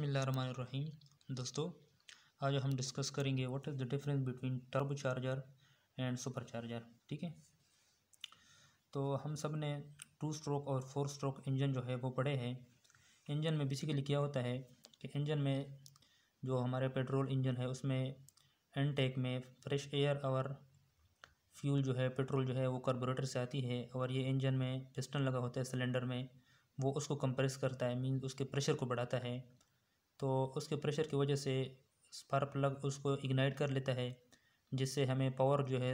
बसमीम दोस्तों आज हम डिस्कस करेंगे what is the difference between turbo charger and super charger ठीक है तो हम सब ने टू स्ट्रोक और फोर स्ट्रोक इंजन जो है वो पढ़े हैं इंजन में बेसिकली क्या होता है कि इंजन में जो हमारे पेट्रोल इंजन है उसमें एनटेक में फ्रेश एयर और फ्यूल जो है पेट्रोल जो है वो कार्बोरेटर से आती है और ये इंजन में पिस्टन लगा होता है सिलेंडर में वो उसको कंप्रेस करता है मीन उसके प्रेशर को बढ़ाता है तो उसके प्रेशर की वजह से स्पार्क प्लग उसको इग्नाइट कर लेता है जिससे हमें पावर जो है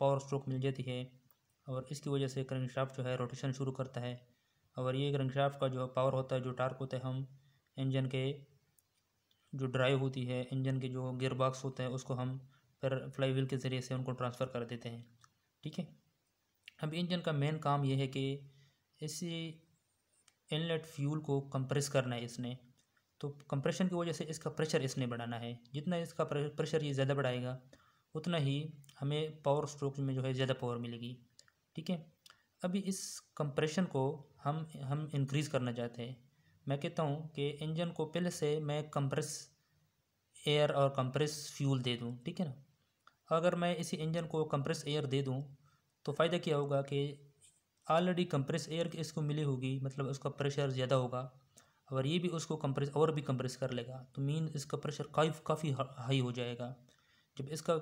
पावर स्ट्रोक मिल जाती है और इसकी वजह से करंट शाफ्ट जो है रोटेशन शुरू करता है और ये करंट शाफ्ट का जो पावर होता है जो टार्क होता है हम इंजन के जो ड्राइव होती है इंजन के जो गियर बॉक्स होते हैं उसको हम फिर फ्लाई व्हील के ज़रिए से उनको ट्रांसफ़र कर देते हैं ठीक है अब इंजन का मेन काम यह है कि इसी इनलेट फ्यूल को कंप्रेस करना है इसने तो कंप्रेशन की वजह से इसका प्रेशर इसने बढ़ाना है जितना इसका प्रेशर ये ज़्यादा बढ़ाएगा उतना ही हमें पावर स्ट्रोक में जो है ज़्यादा पावर मिलेगी ठीक है अभी इस कंप्रेशन को हम हम इंक्रीज़ करना चाहते हैं मैं कहता हूँ कि इंजन को पहले से मैं कंप्रेस एयर और कंप्रेस फ्यूल दे दूँ ठीक है ना अगर मैं इसी इंजन को कंप्रेस एयर दे दूँ तो फ़ायदा क्या होगा कि ऑलरेडी कंप्रेस एयर इसको मिली होगी मतलब उसका प्रेशर ज़्यादा होगा और ये भी उसको कंप्रेस और भी कंप्रेस कर लेगा तो मीन इसका प्रेशर काफ़ी काफ़ी हाई हो जाएगा जब इसका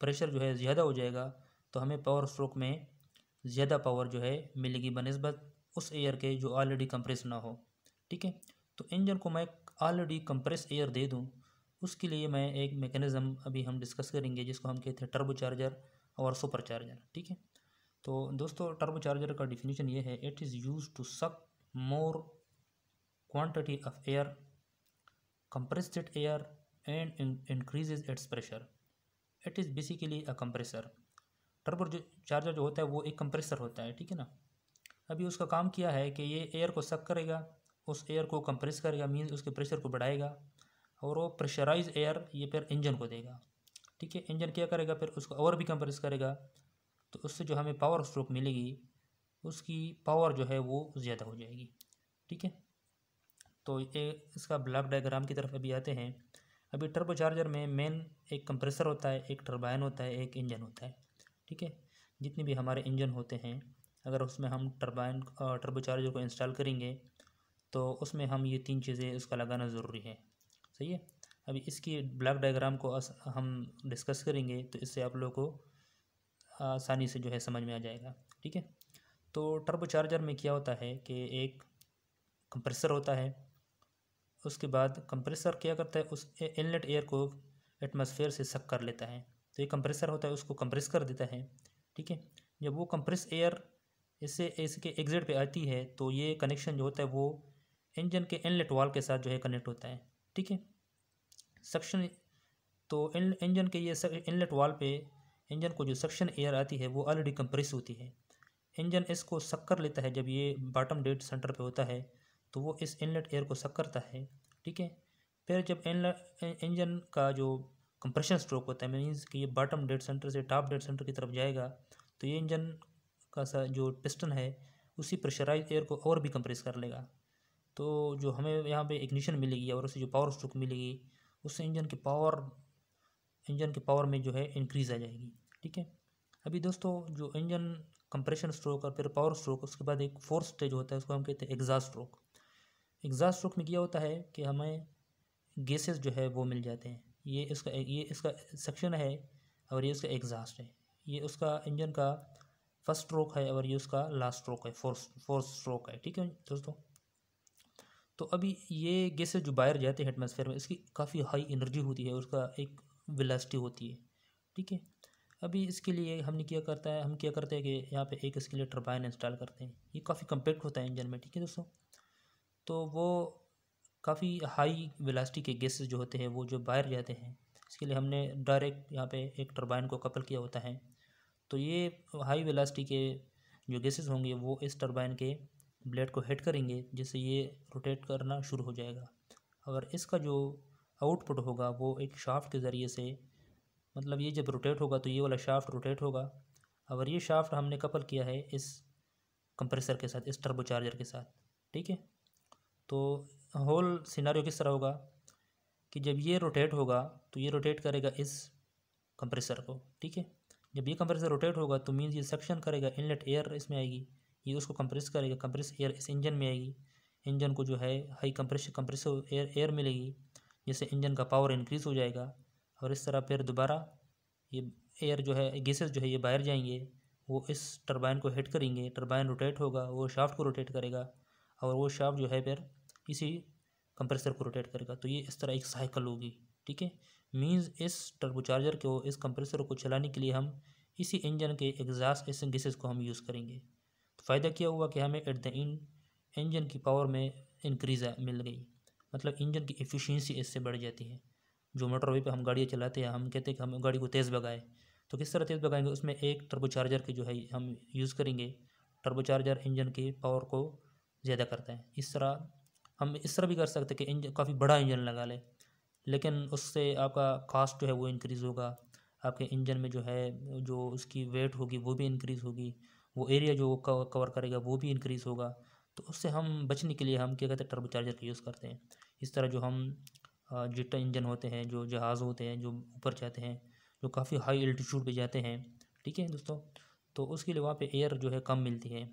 प्रेशर जो है ज़्यादा हो जाएगा तो हमें पावर स्ट्रोक में ज़्यादा पावर जो है मिलेगी बनस्बत उस एयर के जो ऑलरेडी कंप्रेस ना हो ठीक है तो इंजन को मैं ऑलरेडी कंप्रेस एयर दे दूँ उसके लिए मैं एक मेकनिज़म अभी हम डिस्कस करेंगे जिसको हम कहते हैं टर्बो चार्जर और सुपर चार्जर ठीक है तो दोस्तों टर्बो चार्जर का डिफिनीशन ये है it is use to suck more quantity of air compressed air and in increases its pressure it is basically a compressor turbo charger जो होता है वो एक कंप्रेसर होता है ठीक है ना अभी उसका काम किया है कि ये एयर को सक करेगा उस एयर को कंप्रेस करेगा मीन्स उसके प्रेशर को बढ़ाएगा और वो प्रेशराइज एयर ये फिर इंजन को देगा ठीक है इंजन क्या करेगा फिर उसको और भी कंप्रेस करेगा तो उससे जो हमें पावर स्ट्रोक मिलेगी उसकी पावर जो है वो ज़्यादा हो जाएगी ठीक है तो ये इसका ब्लॉक डायग्राम की तरफ अभी आते हैं अभी टर्बो चार्जर में मेन एक कंप्रेसर होता है एक टर्बाइन होता है एक इंजन होता है ठीक है जितने भी हमारे इंजन होते हैं अगर उसमें हम टर्बाइन टर्बो चार्जर को इंस्टॉल करेंगे तो उसमें हम ये तीन चीज़ें उसका लगाना ज़रूरी है सही है अभी इसकी ब्लॉक डायग्राम को हम डिस्कस करेंगे तो इससे आप लोगों को आसानी से जो है समझ में आ जाएगा ठीक है तो टर्बो चार्जर में क्या होता है कि एक कंप्रेसर होता है उसके बाद कंप्रेसर क्या करता है उस इनलेट एयर को एटमॉस्फेयर से सक कर लेता है तो ये कंप्रेसर होता है उसको कंप्रेस कर देता है ठीक है जब वो कंप्रेस एयर इससे इसके एग्जिट पे आती है तो ये कनेक्शन जो होता है वो इंजन के इनलेट वाल के साथ जो है कनेक्ट होता है ठीक है सक्शन तो इंजन के ये इनलेट वाल पे इंजन को जो सक्शन एयर आती है वो ऑलरेडी कंप्रेस होती है इंजन इसको सक कर लेता है जब ये बॉटम डेड सेंटर पे होता है तो वो इस इनलेट एयर को सक करता है ठीक है फिर जब इंजन का जो कंप्रेशन स्ट्रोक होता है मीन्स कि ये बॉटम डेड सेंटर से टॉप डेड सेंटर की तरफ जाएगा तो ये इंजन का सा जो पिस्टन है उसी प्रेशराइज एयर को और भी कंप्रेस कर लेगा तो जो हमें यहाँ पे इग्निशन मिलेगी और उससे जो पावर स्ट्रोक मिलेगी उससे इंजन की पावर इंजन के पावर में जो है इंक्रीज़ आ जाएगी ठीक है अभी दोस्तों जो इंजन कंप्रेशन स्ट्रोक और फिर पावर स्ट्रोक उसके बाद एक फोर्थ स्टेज होता है उसको हम कहते हैं एग्जास्ट स्ट्रोक एग्ज़ास्ट स्ट्रोक में क्या होता है कि हमें गैसेस जो है वो मिल जाते हैं ये इसका ये इसका सेक्शन है और ये उसका एग्ज़ास्ट है ये उसका इंजन का फर्स्ट स्ट्रोक है और ये उसका लास्ट स्ट्रोक है फोर्थ फोर्थ स्ट्रोक है ठीक है दोस्तों तो अभी ये गैसेज जो बाहर जाते हैं एटमोसफेयर में इसकी काफ़ी हाई एनर्जी होती है उसका एक वेलासिटी होती है ठीक है अभी इसके लिए हमने क्या करता है हम क्या करते हैं कि यहाँ पे एक इसके लिए टर्बाइन इंस्टॉल करते हैं ये काफ़ी कम्पैक्ट होता है इंजन में ठीक है दोस्तों तो वो काफ़ी हाई वेलासिटी के गैसेस जो होते हैं वो जो बाहर जाते हैं इसके लिए हमने डायरेक्ट यहाँ पे एक टरबाइन को कपल किया होता है तो ये हाई वेलासिटी के जो गैसेस होंगे वो इस टरबाइन के ब्लेड को हिट करेंगे जिससे ये रोटेट करना शुरू हो जाएगा और इसका जो आउटपुट होगा वो एक शाफ्ट के ज़रिए से मतलब ये जब रोटेट होगा तो ये वाला शाफ्ट रोटेट होगा और ये शाफ्ट हमने कपल किया है इस कंप्रेसर के साथ इस टर्बोचार्जर के साथ ठीक है तो होल सिनारी किस तरह होगा कि जब ये रोटेट होगा तो ये रोटेट करेगा इस कंप्रेसर को ठीक है जब ये कंप्रेसर रोटेट होगा तो मीन्स ये सक्शन करेगा इनलेट एयर इसमें आएगी ये उसको कंप्रेस करेगा कंप्रेस एयर इस इंजन में आएगी इंजन को जो है high compress compress air air मिलेगी जिससे इंजन का पावर इंक्रीज़ हो जाएगा और इस तरह फिर दोबारा ये एयर जो है गैसेस जो है ये बाहर जाएंगे वो इस टरबाइन को हिट करेंगे टरबाइन रोटेट होगा वो शाफ्ट को रोटेट करेगा और वो शाफ्ट जो है फिर इसी कंप्रेसर को रोटेट करेगा तो ये इस तरह एक साइकिल होगी ठीक है मीन्स इस टर्बोचार्जर को इस कंप्रेसर को चलाने के लिए हम इसी इंजन के एग्जास्ट इस गेसेस को हम यूज़ करेंगे तो फ़ायदा क्या हुआ कि हमें एट द एंड इंजन की पावर में इंक्रीज़ मिल गई मतलब इंजन की एफिशिएंसी इससे बढ़ जाती है जो मोटरवे पे हम गाड़ियाँ चलाते हैं हम कहते हैं कि हम गाड़ी को तेज़ भगाए तो किस तरह तेज़ भगाएंगे उसमें एक टर्बोचार्जर के जो है हम यूज़ करेंगे टर्बोचार्जर इंजन की पावर को ज़्यादा करता है इस तरह हम इस तरह भी कर सकते कि इंजन काफ़ी बड़ा इंजन लगा लें लेकिन उससे आपका कास्ट जो है वो इंक्रीज़ होगा आपके इंजन में जो है जो उसकी वेट होगी वो भी इंक्रीज़ होगी वो एरिया जो कवर करेगा वो भी इंक्रीज़ होगा तो उससे हम बचने के लिए हम क्या कहते हैं टर्बो चार्जर का यूज़ करते हैं इस तरह जो हम जिटा इंजन होते हैं जो जहाज़ होते हैं जो ऊपर जाते हैं जो काफ़ी हाई एल्टीट्यूड पे जाते हैं ठीक है दोस्तों तो उसके लिए वहाँ पे एयर जो है कम मिलती है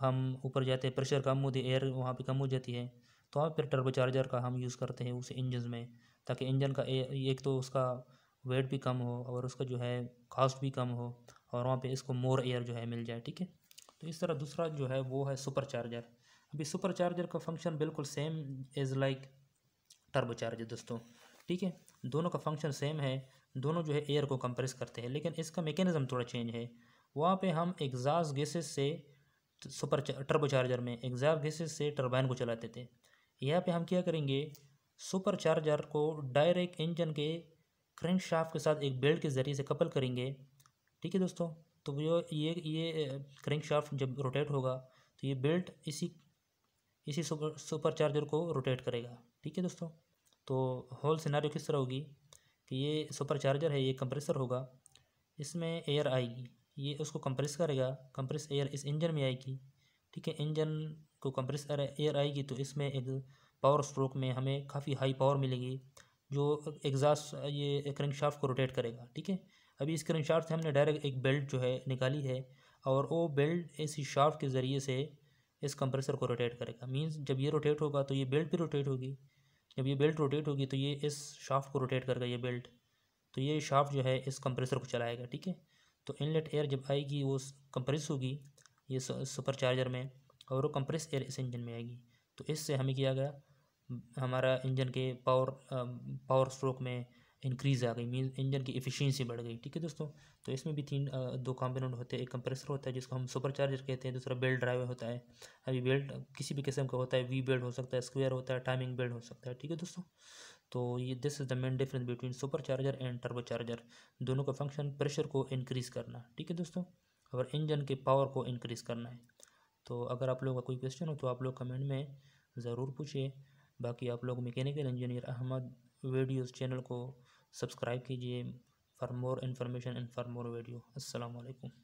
हम ऊपर जाते हैं प्रेशर कम होती है एयर वहाँ पे कम हो जाती है तो वहाँ फिर टर्बो चार्जर का हम यूज़ करते हैं उस इंजन में ताकि इंजन का एक तो उसका वेट भी कम हो और उसका जो है कास्ट भी कम हो और वहाँ पे इसको मोर एयर जो है मिल जाए ठीक है तो इस तरह दूसरा जो है वो है सुपर चार्जर अभी सुपर चार्जर का फंक्शन बिल्कुल same is like turbo charger दोस्तों ठीक है दोनों का फंक्शन सेम है दोनों जो है एयर को कंप्रेस करते हैं लेकिन इसका मेकेनिज़म थोड़ा चेंज है वहाँ पर हम एग्जास्ट गैसेज से सुपर टर्बो चार्जर में एग्जास्ट गैसेज से टर्बाइन को चलाते थे यहाँ पे हम क्या करेंगे सुपर चार्जर को डायरेक्ट इंजन के क्रेंक शाफ्ट के साथ एक बेल्ट के ज़रिए से कपल करेंगे ठीक है दोस्तों तो वो ये ये क्रेंक शाफ्ट जब रोटेट होगा तो ये बेल्ट इसी इसी सुपर सुपर चार्जर को रोटेट करेगा ठीक है दोस्तों तो होल सिनारी किस तरह होगी कि ये सुपर चार्जर है ये कंप्रेसर होगा इसमें एयर आएगी ये उसको कंप्रेस करेगा कंप्रेस एयर इस इंजन में आएगी ठीक है इंजन को कंप्रेस एयर आएगी तो इसमें एक पावर स्ट्रोक में हमें काफ़ी हाई पावर मिलेगी जो एग्जास्ट ये क्रंक शाफ्ट को रोटेट करेगा ठीक है अभी इस क्रंक शाफ्ट से हमने डायरेक्ट एक बेल्ट जो है निकाली है और वो बेल्ट इसी शाफ्ट के ज़रिए से इस कंप्रेसर को रोटेट करेगा मींस जब ये रोटेट होगा तो ये बेल्ट भी रोटेट होगी जब ये बेल्ट रोटेट होगी तो ये इस शाफ्ट को रोटेट करेगा ये बेल्ट तो ये शाफ्ट जो है इस कंप्रेसर को चलाएगा ठीक है तो इनलेट एयर जब आएगी वो कंप्रेस होगी ये सुपर चार्जर में और वो कंप्रेस एयर इस इंजन में आएगी तो इससे हमें किया गया हमारा इंजन के पावर पावर स्ट्रोक में इंक्रीज़ आ गई मीन इंजन की एफिशिएंसी बढ़ गई ठीक है दोस्तों तो इसमें भी तीन दो कंपोनेंट होते हैं एक कंप्रेसर होता है जिसको हम सुपर चार्जर कहते हैं दूसरा बेल्ट ड्राइवर होता है अभी बेल्ट किसी भी किस्म का होता है वी बेल्ट हो सकता है स्क्वायर होता है टाइमिंग बेल्ट हो सकता है ठीक है दोस्तों तो ये this is the main difference between super charger and turbo charger दोनों का फंक्शन प्रेशर को इंक्रीज़ करना ठीक है दोस्तों और इंजन के पावर को इंक्रीज़ करना है तो अगर आप लोगों का कोई क्वेश्चन हो तो आप लोग कमेंट में ज़रूर पूछिए बाकी आप लोग mechanical engineer Ahmad videos channel को सब्सक्राइब कीजिए for more information and for more video असलकम